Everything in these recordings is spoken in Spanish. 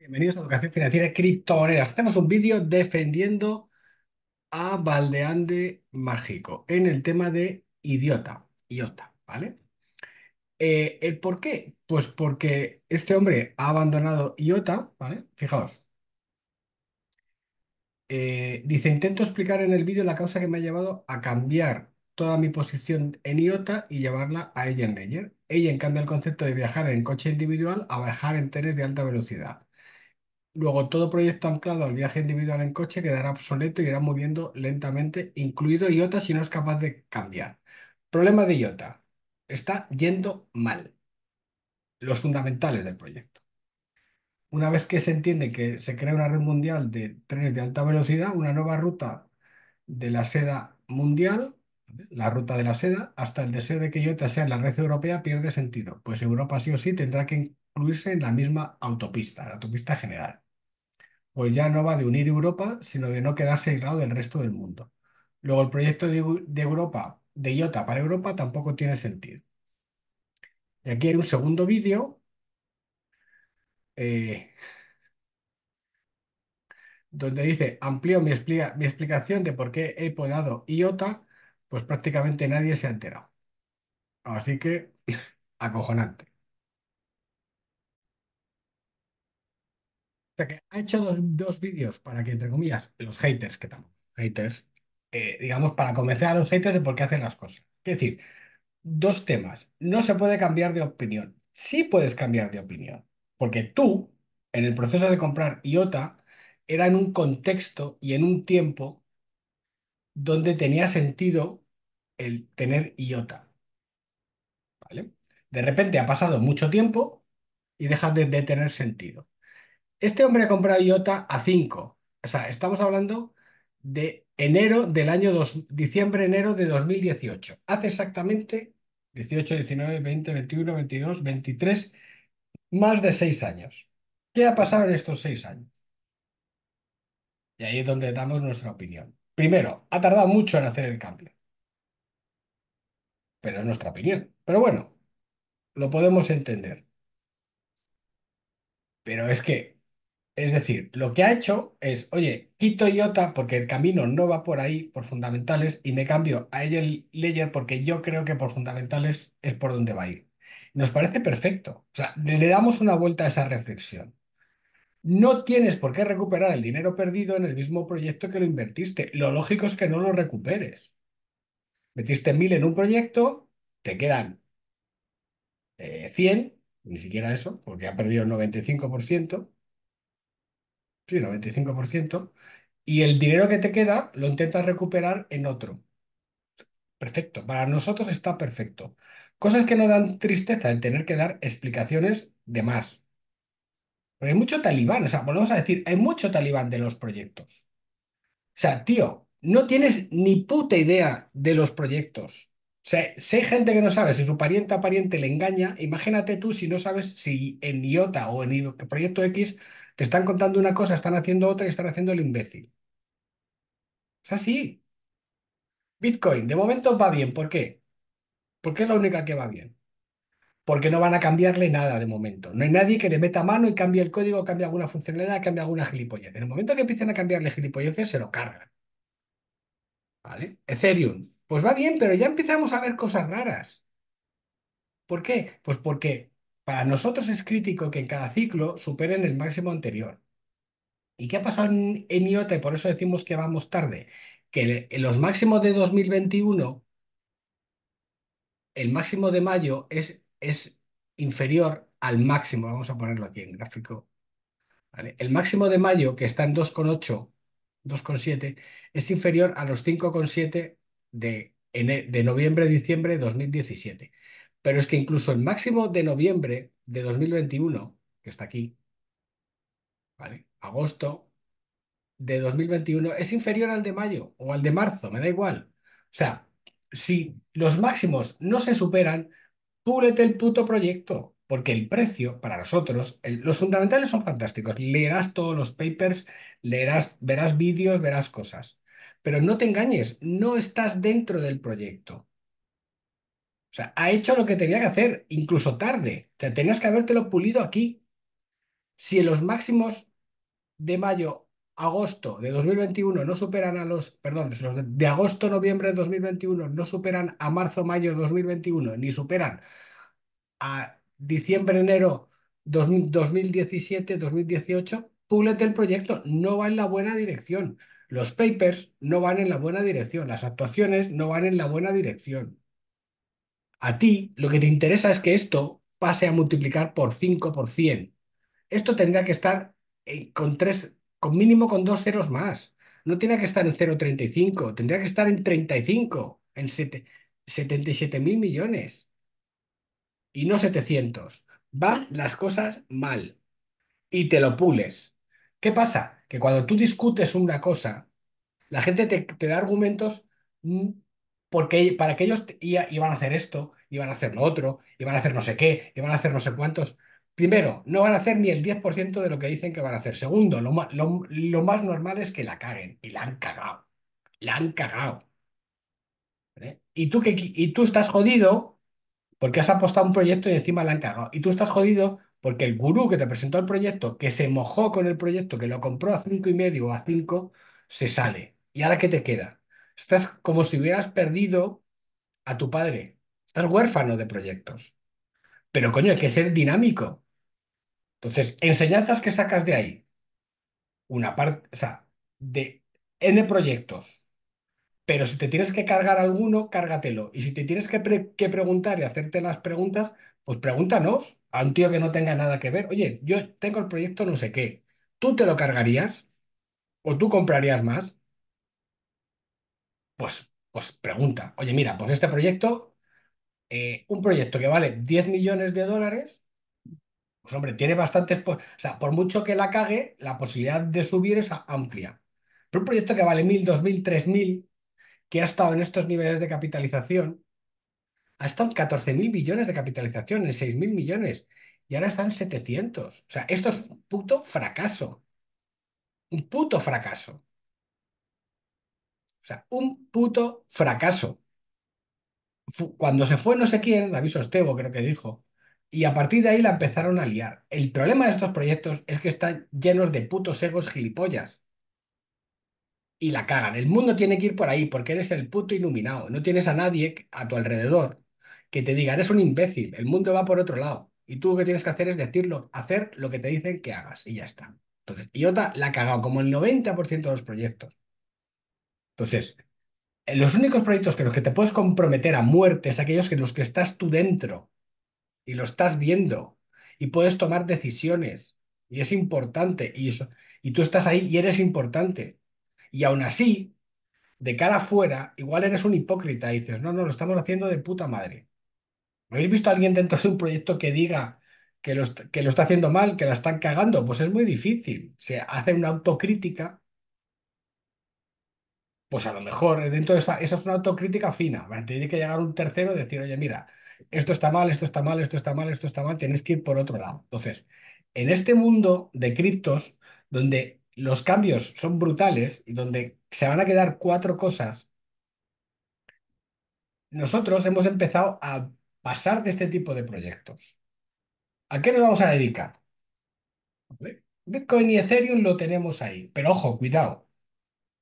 Bienvenidos a Educación Financiera y Criptomonedas. Hacemos un vídeo defendiendo a Valdeande Mágico en el tema de idiota, idiota, ¿vale? Eh, ¿El por qué? Pues porque este hombre ha abandonado IOTA, ¿vale? Fijaos. Eh, dice, intento explicar en el vídeo la causa que me ha llevado a cambiar toda mi posición en IOTA y llevarla a en Neyer. Ella cambia el concepto de viajar en coche individual a viajar en trenes de alta velocidad. Luego, todo proyecto anclado al viaje individual en coche quedará obsoleto y irá muriendo lentamente, incluido IOTA si no es capaz de cambiar. Problema de IOTA. Está yendo mal. Los fundamentales del proyecto. Una vez que se entiende que se crea una red mundial de trenes de alta velocidad, una nueva ruta de la seda mundial, la ruta de la seda, hasta el deseo de que IOTA sea la red europea pierde sentido, pues Europa sí o sí tendrá que incluirse en la misma autopista, la autopista general. Pues ya no va de unir Europa, sino de no quedarse aislado del resto del mundo. Luego, el proyecto de, Europa, de IOTA para Europa, tampoco tiene sentido. Y aquí hay un segundo vídeo. Eh, donde dice, amplío mi, mi explicación de por qué he podado IOTA, pues prácticamente nadie se ha enterado. Así que, acojonante. que ha hecho dos, vídeos para que, entre comillas, los haters, que estamos haters, eh, digamos, para convencer a los haters de por qué hacen las cosas. Es decir, dos temas. No se puede cambiar de opinión. Sí puedes cambiar de opinión, porque tú, en el proceso de comprar IOTA, era en un contexto y en un tiempo donde tenía sentido el tener IOTA. ¿Vale? De repente ha pasado mucho tiempo y dejas de tener sentido. Este hombre ha comprado IOTA a 5. O sea, estamos hablando de enero del año diciembre, enero de 2018. Hace exactamente 18, 19, 20, 21, 22, 23, más de 6 años. ¿Qué ha pasado en estos seis años? Y ahí es donde damos nuestra opinión. Primero, ha tardado mucho en hacer el cambio. Pero es nuestra opinión. Pero bueno, lo podemos entender. Pero es que es decir, lo que ha hecho es, oye, quito IOTA porque el camino no va por ahí, por fundamentales, y me cambio a el layer porque yo creo que por fundamentales es por donde va a ir. Nos parece perfecto. O sea, le damos una vuelta a esa reflexión. No tienes por qué recuperar el dinero perdido en el mismo proyecto que lo invertiste. Lo lógico es que no lo recuperes. Metiste mil en un proyecto, te quedan 100, eh, ni siquiera eso, porque ha perdido el 95% sí, 95%, y el dinero que te queda lo intentas recuperar en otro. Perfecto, para nosotros está perfecto. Cosas que no dan tristeza el tener que dar explicaciones de más. Porque hay mucho talibán, o sea, volvemos a decir, hay mucho talibán de los proyectos. O sea, tío, no tienes ni puta idea de los proyectos. O sea, si hay gente que no sabe si su pariente a pariente le engaña, imagínate tú si no sabes si en IOTA o en proyecto X te están contando una cosa, están haciendo otra y están haciendo el imbécil. Es así. Bitcoin, de momento va bien. ¿Por qué? Porque es la única que va bien. Porque no van a cambiarle nada de momento. No hay nadie que le meta mano y cambie el código, cambie alguna funcionalidad, cambie alguna gilipollez. En el momento que empiecen a cambiarle gilipolleces, se lo cargan. ¿Vale? Ethereum, pues va bien, pero ya empezamos a ver cosas raras. ¿Por qué? Pues porque para nosotros es crítico que en cada ciclo superen el máximo anterior. ¿Y qué ha pasado en, IOTA? Y por eso decimos que vamos tarde. Que en los máximos de 2021, el máximo de mayo es, es inferior al máximo, vamos a ponerlo aquí en gráfico. El máximo de mayo, que está en 2,8, 2,7, es inferior a los 5,7 de, de noviembre-diciembre de 2017. Pero es que incluso el máximo de noviembre de 2021, que está aquí, ¿vale? Agosto de 2021 es inferior al de mayo o al de marzo, me da igual. O sea, si los máximos no se superan, púlete el puto proyecto, porque el precio, para nosotros, los fundamentales son fantásticos. Leerás todos los papers, leerás, verás vídeos, verás cosas. Pero no te engañes, no estás dentro del proyecto. O sea, ha hecho lo que tenía que hacer, incluso tarde. O sea, tenías que habértelo pulido aquí. Si los máximos de mayo, agosto de 2021 no superan a los, perdón, de, agosto, noviembre de 2021 no superan a marzo, mayo de 2021, ni superan a diciembre, enero 2017, 2018, púlete el proyecto, no va en la buena dirección. Los papers no van en la buena dirección, las actuaciones no van en la buena dirección. A ti lo que te interesa es que esto pase a multiplicar por 5, por 100. Esto tendrá que estar eh, con tres, con mínimo con dos ceros más. No tiene que estar en 0,35, tendría que estar en 35, en 77 mil millones y no 700. Van las cosas mal y te lo pules. ¿Qué pasa? Que cuando tú discutes una cosa, la gente te, te da argumentos mm, porque para que ellos iban a hacer esto, iban a hacer lo otro, iban a hacer no sé qué, iban a hacer no sé cuántos. Primero, no van a hacer ni el 10% de lo que dicen que van a hacer. Segundo, lo, más normal es que la caguen. Y la han cagado. La han cagado. Y, tú y tú estás jodido porque has apostado un proyecto y encima la han cagado. Y tú estás jodido porque el gurú que te presentó el proyecto, que se mojó con el proyecto, que lo compró a cinco y medio o a cinco se sale. ¿Y ahora qué te queda? Estás como si hubieras perdido a tu padre. Estás huérfano de proyectos. Pero coño, hay que ser dinámico. Entonces, enseñanzas que sacas de ahí. Una parte, o sea, de N proyectos. Pero si te tienes que cargar alguno, cárgatelo. Y si te tienes que, que preguntar y hacerte las preguntas, pues pregúntanos a un tío que no tenga nada que ver. Oye, yo tengo el proyecto no sé qué. ¿Tú te lo cargarías? ¿O tú comprarías más? Pues, pues, pregunta, oye, mira, pues este proyecto, eh, un proyecto que vale 10 millones de dólares, pues hombre, tiene bastantes, o sea, por mucho que la cague, la posibilidad de subir es amplia. Pero un proyecto que vale 1.000, 2.000, 3.000, que ha estado en estos niveles de capitalización, ha estado en 14.000 millones de capitalización, en 6.000 millones, y ahora están 700. O sea, esto es un puto fracaso. Un puto fracaso. O sea, un puto fracaso. Cuando se fue no sé quién, David Sostego creo que dijo, y a partir de ahí la empezaron a liar. El problema de estos proyectos es que están llenos de putos egos gilipollas. Y la cagan. El mundo tiene que ir por ahí porque eres el puto iluminado. No tienes a nadie a tu alrededor que te diga, eres un imbécil, el mundo va por otro lado. Y tú lo que tienes que hacer es decirlo, hacer lo que te dicen que hagas y ya está. Entonces, IOTA la ha cagado como el 90% de los proyectos. Entonces, eh, los únicos proyectos que los que te puedes comprometer a muerte es aquellos en los que estás tú dentro y lo estás viendo y puedes tomar decisiones y es importante y, tú estás ahí y eres importante. Y aún así, de cara afuera, igual eres un hipócrita y dices, no, no, lo estamos haciendo de puta madre. ¿Habéis visto a alguien dentro de un proyecto que diga que lo, que lo está haciendo mal, que la están cagando? Pues es muy difícil. Se hace una autocrítica pues a lo mejor eh, dentro de esa, Esa es una autocrítica fina. Tiene que llegar un tercero y decir, oye, mira, esto está mal, esto está mal, esto está mal, esto está mal, tienes que ir por otro lado. Entonces, en este mundo de criptos, donde los cambios son brutales y donde se van a quedar cuatro cosas, nosotros hemos empezado a pasar de este tipo de proyectos. ¿A qué nos vamos a dedicar? Bitcoin y Ethereum lo tenemos ahí, pero ojo, cuidado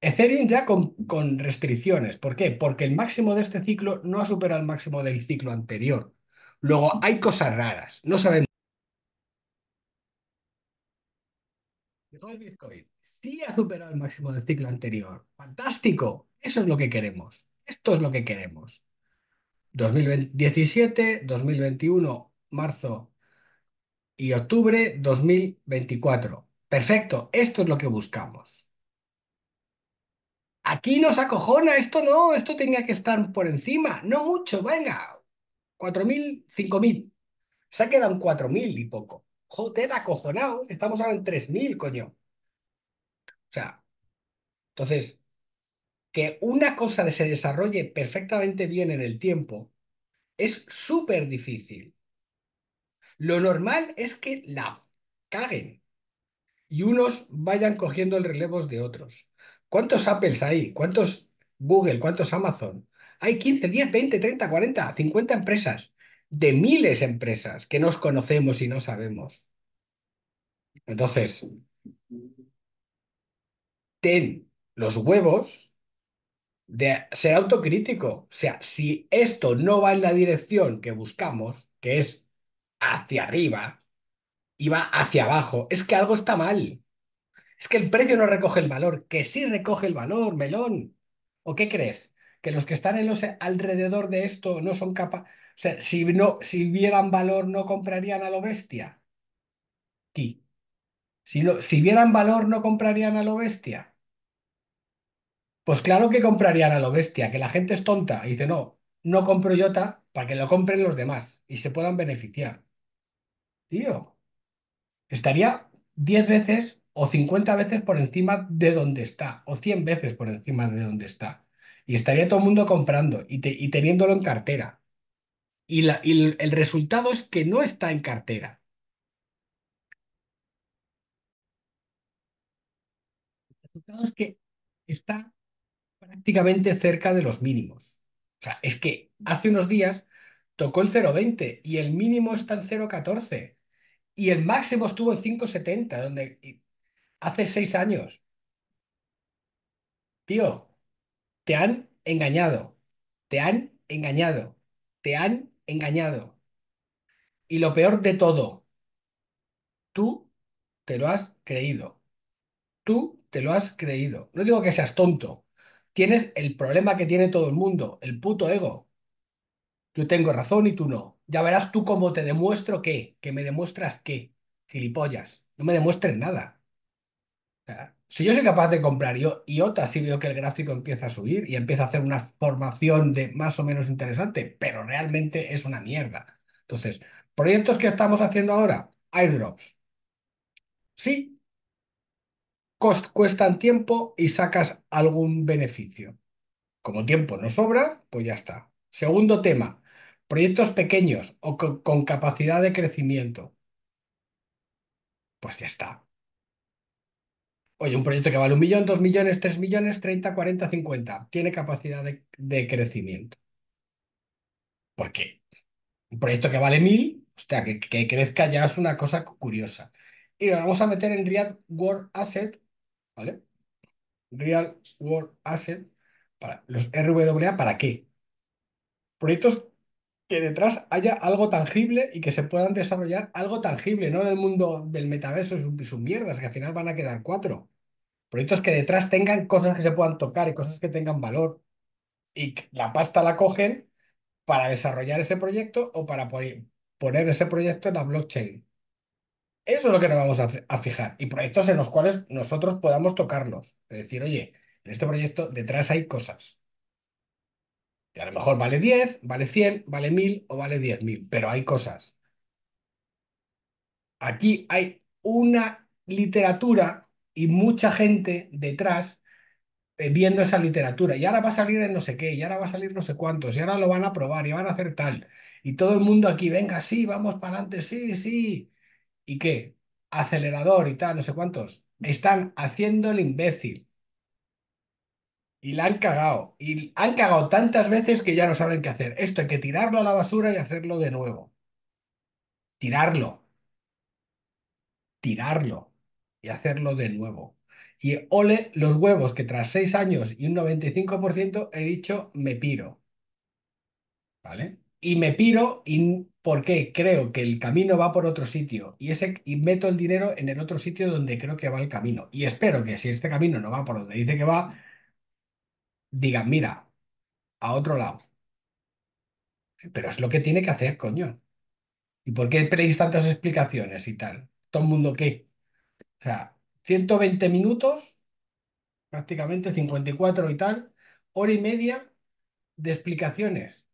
Ethereum ya con, restricciones. ¿Por qué? Porque el máximo de este ciclo no ha superado el máximo del ciclo anterior. Luego, hay cosas raras. No sabemos. sí ha superado el máximo del ciclo anterior. ¡Fantástico! Eso es lo que queremos. Esto es lo que queremos. 2017, 2021, marzo y octubre 2024. Perfecto, esto es lo que buscamos. Aquí nos acojona, esto no, esto tenía que estar por encima, no mucho, venga, 4.000, 5.000. Se ha quedado en 4.000 y poco. Joder, acojonado, estamos ahora en 3.000, coño. O sea, entonces, que una cosa se desarrolle perfectamente bien en el tiempo es súper difícil. Lo normal es que la caguen y unos vayan cogiendo el relevo de otros. ¿Cuántos Apples hay? ¿Cuántos Google? ¿Cuántos Amazon? Hay 15, 10, 20, 30, 40, 50 empresas, de miles de empresas que nos conocemos y no sabemos. Entonces, ten los huevos de ser autocrítico. O sea, si esto no va en la dirección que buscamos, que es hacia arriba, y va hacia abajo, es que algo está mal. Es que el precio no recoge el valor, que sí recoge el valor, melón. ¿O qué crees? Que los que están en alrededor de esto no son capaces. O sea, si, no, si vieran valor, no comprarían a lo bestia. ¿Qué? Si, si vieran valor, no comprarían a lo bestia. Pues claro que comprarían a lo bestia, que la gente es tonta. Y dice, no, no compro yota para que lo compren los demás y se puedan beneficiar. Tío, estaría 10 veces o 50 veces por encima de donde está, o 100 veces por encima de donde está. Y estaría todo el mundo comprando y, teniéndolo en cartera. Y, el, resultado es que no está en cartera. El resultado es que está prácticamente cerca de los mínimos. O sea, es que hace unos días tocó el 0,20 y el mínimo está en 0,14 y el máximo estuvo en 5,70, donde hace seis años. Tío, te han engañado, te han engañado, te han engañado. Y lo peor de todo, tú te lo has creído. Tú te lo has creído. No digo que seas tonto. Tienes el problema que tiene todo el mundo, el puto ego. Yo tengo razón y tú no. Ya verás tú cómo te demuestro qué, que me demuestras qué, gilipollas. No me demuestres nada si yo soy capaz de comprar IOTA, si veo que el gráfico empieza a subir y empieza a hacer una formación de más o menos interesante, pero realmente es una mierda. Entonces, proyectos que estamos haciendo ahora, airdrops. Sí, cuestan tiempo y sacas algún beneficio. Como tiempo no sobra, pues ya está. Segundo tema, proyectos pequeños o con capacidad de crecimiento. Pues ya está. Oye, un proyecto que vale un millón, dos millones, tres millones, treinta, cuarenta, cincuenta, Tiene capacidad de, crecimiento. ¿Por qué? Un proyecto que vale mil, o sea, que, que crezca ya es una cosa curiosa. Y lo vamos a meter en Real World Asset, ¿vale? Real World Asset, para los RWA, ¿para qué? Proyectos que detrás haya algo tangible y que se puedan desarrollar algo tangible, no en el mundo del metaverso y sus, mierdas, que al final van a quedar cuatro. Proyectos que detrás tengan cosas que se puedan tocar y cosas que tengan valor. Y la pasta la cogen para desarrollar ese proyecto o para poner ese proyecto en la blockchain. Eso es lo que nos vamos a, a fijar. Y proyectos en los cuales nosotros podamos tocarlos. Es decir, oye, en este proyecto detrás hay cosas. Y a lo mejor vale 10, vale 100, vale 1000 o vale 10.000, pero hay cosas. Aquí hay una literatura y mucha gente detrás eh, viendo esa literatura. Y ahora va a salir en no sé qué, y ahora va a salir no sé cuántos, y ahora lo van a probar, y van a hacer tal. Y todo el mundo aquí, venga, sí, vamos para adelante, sí, sí. ¿Y qué? Acelerador y tal, no sé cuántos. Están haciendo el imbécil. Y la han cagado. Y han cagado tantas veces que ya no saben qué hacer. Esto hay que tirarlo a la basura y hacerlo de nuevo. Tirarlo. Tirarlo. Y hacerlo de nuevo. Y ole los huevos que tras seis años y un 95% he dicho me piro. ¿Vale? Y me piro y porque creo que el camino va por otro sitio y, ese, y meto el dinero en el otro sitio donde creo que va el camino. Y espero que si este camino no va por donde dice que va, digan, mira, a otro lado. Pero es lo que tiene que hacer, coño. ¿Y por qué pedís tantas explicaciones y tal? ¿Todo el mundo qué? O sea, 120 minutos, prácticamente 54 y tal, hora y media de explicaciones.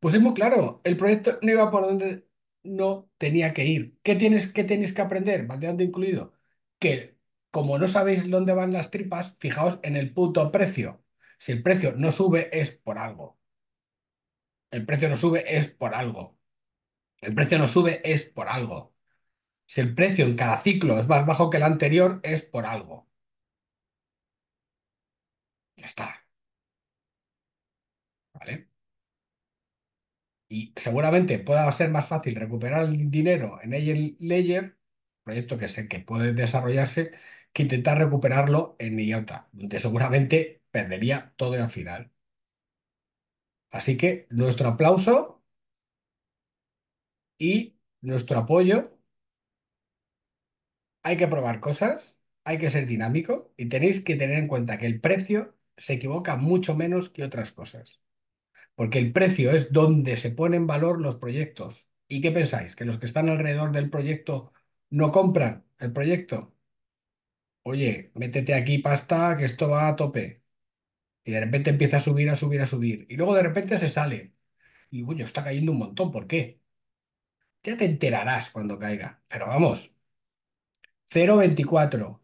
Pues es muy claro, el proyecto no iba por donde no tenía que ir. ¿Qué tienes, qué tenéis que aprender? Valdeante incluido. Que como no sabéis dónde van las tripas, fijaos en el puto precio. Si el precio no sube es por algo. El precio no sube es por algo. El precio no sube es por algo. Si el precio en cada ciclo es más bajo que el anterior es por algo. Ya está. ¿Vale? Y seguramente pueda ser más fácil recuperar el dinero en el Layer proyecto que sé que puede desarrollarse que intentar recuperarlo en IOTA, donde seguramente perdería todo al final. Así que nuestro aplauso y nuestro apoyo. Hay que probar cosas, hay que ser dinámico y tenéis que tener en cuenta que el precio se equivoca mucho menos que otras cosas. Porque el precio es donde se ponen en valor los proyectos. ¿Y qué pensáis? ¿Que los que están alrededor del proyecto no compran el proyecto. Oye, métete aquí pasta, que esto va a tope. Y de repente empieza a subir, a subir, a subir. Y luego de repente se sale. Y uy, está cayendo un montón. ¿Por qué? Ya te enterarás cuando caiga. Pero vamos. 0,24.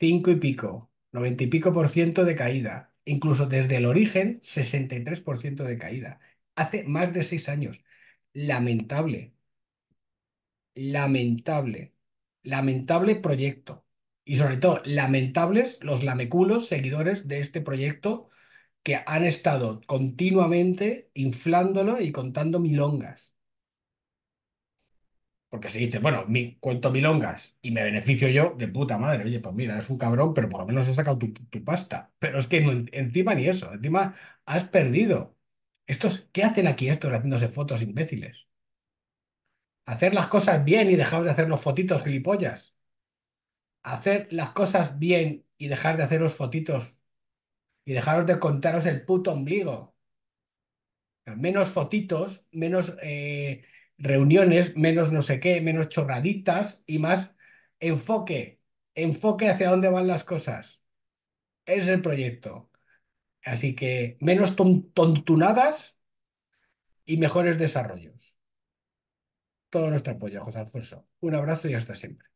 5 y pico. 90 y pico por ciento de caída. Incluso desde el origen, 63% de caída. Hace más de seis años. Lamentable lamentable, lamentable proyecto. Y sobre todo, lamentables los lameculos seguidores de este proyecto que han estado continuamente inflándolo y contando milongas. Porque si dices, bueno, mi, cuento milongas y me beneficio yo, de puta madre, oye, pues mira, es un cabrón, pero por lo menos has sacado tu, pasta. Pero es que encima ni eso, encima has perdido. Estos, ¿qué hacen aquí estos haciéndose fotos imbéciles? Hacer las cosas bien y dejar de los fotitos gilipollas. Hacer las cosas bien y dejar de los fotitos. Y dejaros de contaros el puto ombligo. Menos fotitos, menos eh, reuniones, menos no sé qué, menos chorraditas y más enfoque. Enfoque hacia dónde van las cosas. Es el proyecto. Así que menos tontunadas y mejores desarrollos todo nuestro apoyo, José Alfonso. Un abrazo y hasta siempre.